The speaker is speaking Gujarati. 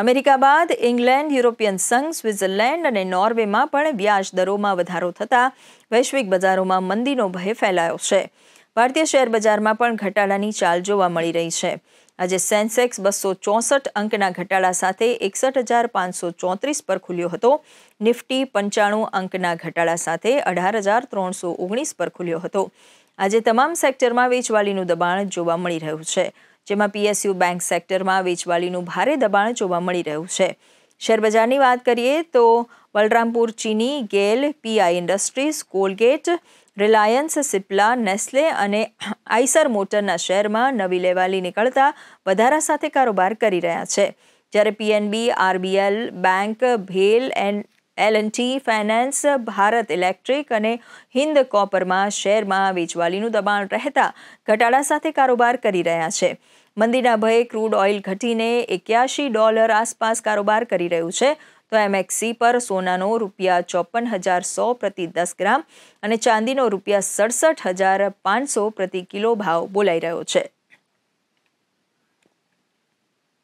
અમેરિકા બાદ ઇંગ્લેન્ડ યુરોપિયન સંઘ સ્વિટ્ઝરલેન્ડ અને નોર્વેમાં પણ વ્યાજ દરોમાં વધારો થતાં વૈશ્વિક બજારોમાં મંદીનો ભય ફેલાયો છે ભારતીય શેર બજારમાં પણ ઘટાડાની ચાલ જોવા મળી રહી છે આજે સેન્સેક્સ બસો ચોસઠ અંકના ઘટાડા સાથે એકસઠ હજાર પાંચસો ચોત્રીસ પર ખુલ્યો હતો નિફ્ટી પંચાણું અંકના ઘટાડા સાથે અઢાર હજાર ત્રણસો ઓગણીસ પર ખુલ્યો હતો આજે તમામ સેક્ટરમાં વેચવાલીનું દબાણ જોવા મળી રહ્યું છે જેમાં પીએસયુ બેંક સેક્ટરમાં વેચવાલીનું ભારે દબાણ જોવા મળી રહ્યું છે શેરબજારની વાત કરીએ તો Balrampur Chini GAIL PI Industries Colgate Reliance Cipla Nestle અને આઈસર મોટરના શેરમાં નવી લેવાલી નીકળતા વધારા સાથે કારોબાર કરી રહ્યા છે જ્યારે પીએનબી આરબીએલ બેંક ભેલ and L and T Finance Bharat Electric અને હિન્દ કોપરમાં શેરમાં વેચવાલીનું દબાણ રહેતા ઘટાડા સાથે કારોબાર કરી રહ્યા છે મંદીના ભયે ક્રૂડ ઓઇલ ઘટીને એક્યાશી ડોલર આસપાસ કારોબાર કરી રહ્યું છે તો એમએક્સી પર સોનાનો રૂપિયા ચોપન હજાર સો પ્રતિ દસ ગ્રામ અને ચાંદીનો રૂપિયા સડસઠ હજાર પાંચસો પ્રતિ કિલો ભાવ બોલાઈ રહ્યો છે